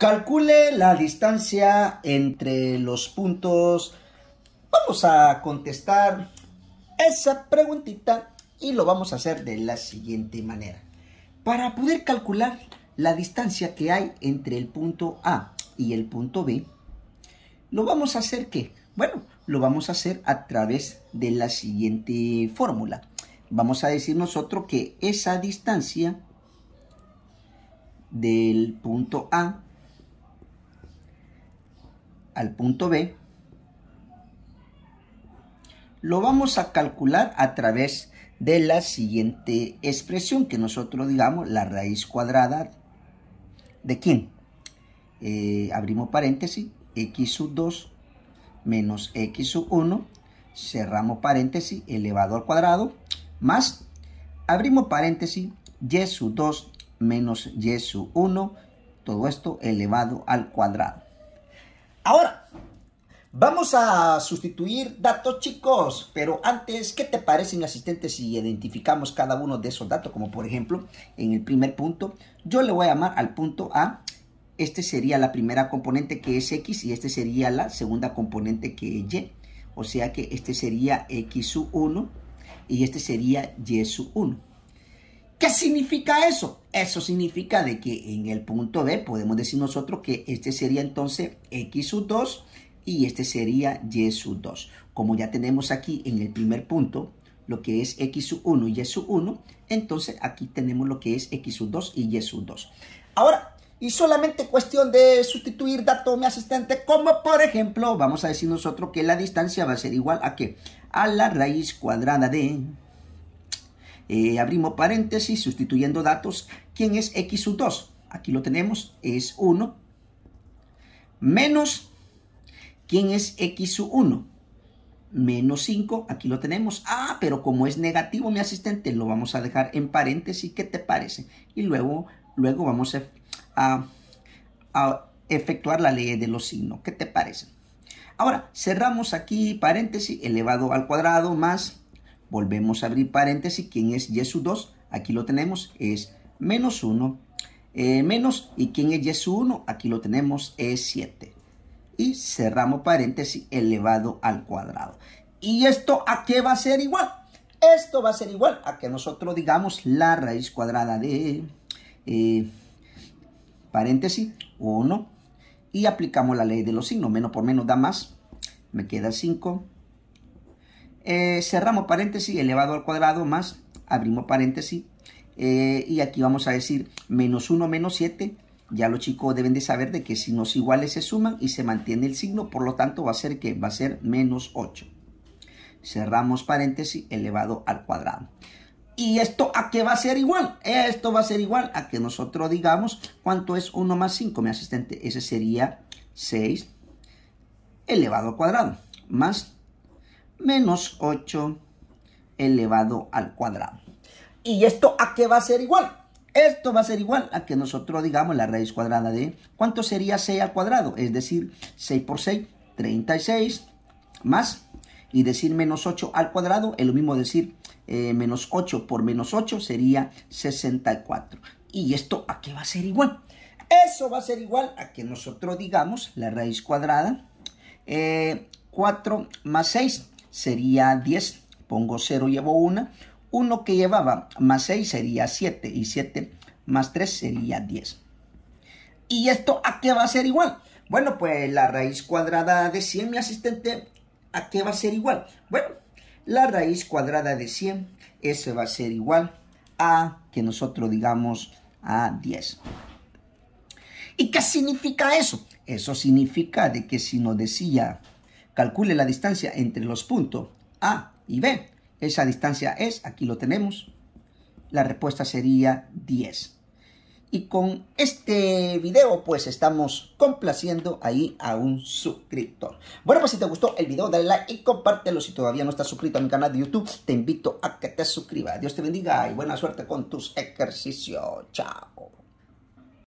Calcule la distancia entre los puntos. Vamos a contestar esa preguntita y lo vamos a hacer de la siguiente manera. Para poder calcular la distancia que hay entre el punto A y el punto B, lo vamos a hacer ¿qué? Bueno, lo vamos a hacer a través de la siguiente fórmula. Vamos a decir nosotros que esa distancia del punto A al punto B, lo vamos a calcular a través de la siguiente expresión que nosotros digamos la raíz cuadrada de quién. Eh, abrimos paréntesis, x sub 2 menos x sub 1, cerramos paréntesis, elevado al cuadrado, más, abrimos paréntesis, y sub 2 menos y sub 1, todo esto elevado al cuadrado. Ahora, vamos a sustituir datos chicos, pero antes, ¿qué te parecen asistentes si identificamos cada uno de esos datos? Como por ejemplo, en el primer punto, yo le voy a llamar al punto A, este sería la primera componente que es X y este sería la segunda componente que es Y. O sea que este sería X1 y este sería Y1. ¿Qué significa eso? Eso significa de que en el punto B podemos decir nosotros que este sería entonces x sub 2 y este sería y sub 2. Como ya tenemos aquí en el primer punto lo que es x sub 1 y y sub 1, entonces aquí tenemos lo que es x sub 2 y y sub 2. Ahora, y solamente cuestión de sustituir dato mi asistente, como por ejemplo, vamos a decir nosotros que la distancia va a ser igual a qué? a la raíz cuadrada de eh, abrimos paréntesis, sustituyendo datos, ¿quién es x 2? Aquí lo tenemos, es 1, menos, ¿quién es x 1? Menos 5, aquí lo tenemos. Ah, pero como es negativo mi asistente, lo vamos a dejar en paréntesis, ¿qué te parece? Y luego, luego vamos a efectuar la ley de los signos, ¿qué te parece? Ahora, cerramos aquí paréntesis elevado al cuadrado más volvemos a abrir paréntesis, ¿quién es Yesu 2? Aquí lo tenemos, es menos 1, eh, menos, ¿y quién es Yesu 1? Aquí lo tenemos, es 7. Y cerramos paréntesis elevado al cuadrado. ¿Y esto a qué va a ser igual? Esto va a ser igual a que nosotros digamos la raíz cuadrada de eh, paréntesis 1 y aplicamos la ley de los signos. Menos por menos da más. Me queda 5 eh, cerramos paréntesis, elevado al cuadrado más, abrimos paréntesis, eh, y aquí vamos a decir menos 1 menos 7, ya los chicos deben de saber de que si signos iguales se suman y se mantiene el signo, por lo tanto va a ser que va a ser menos 8. Cerramos paréntesis elevado al cuadrado. ¿Y esto a qué va a ser igual? Esto va a ser igual a que nosotros digamos cuánto es 1 más 5, mi asistente. Ese sería 6 elevado al cuadrado más menos 8 elevado al cuadrado. ¿Y esto a qué va a ser igual? Esto va a ser igual a que nosotros digamos la raíz cuadrada de... ¿Cuánto sería 6 al cuadrado? Es decir, 6 por 6, 36, más... Y decir menos 8 al cuadrado es lo mismo decir eh, menos 8 por menos 8 sería 64. ¿Y esto a qué va a ser igual? Eso va a ser igual a que nosotros digamos la raíz cuadrada. 4 eh, más 6 sería 10. Pongo 0, llevo 1. 1 que llevaba más 6 sería 7. Y 7 más 3 sería 10. ¿Y esto a qué va a ser igual? Bueno, pues la raíz cuadrada de 100, mi asistente, ¿a qué va a ser igual? Bueno, la raíz cuadrada de 100, ese va a ser igual a, que nosotros digamos, a 10. ¿Y qué significa eso? Eso significa de que si nos decía Calcule la distancia entre los puntos A y B. Esa distancia es, aquí lo tenemos, la respuesta sería 10. Y con este video pues estamos complaciendo ahí a un suscriptor. Bueno pues si te gustó el video dale like y compártelo. Si todavía no estás suscrito a mi canal de YouTube te invito a que te suscribas. Dios te bendiga y buena suerte con tus ejercicios. Chao.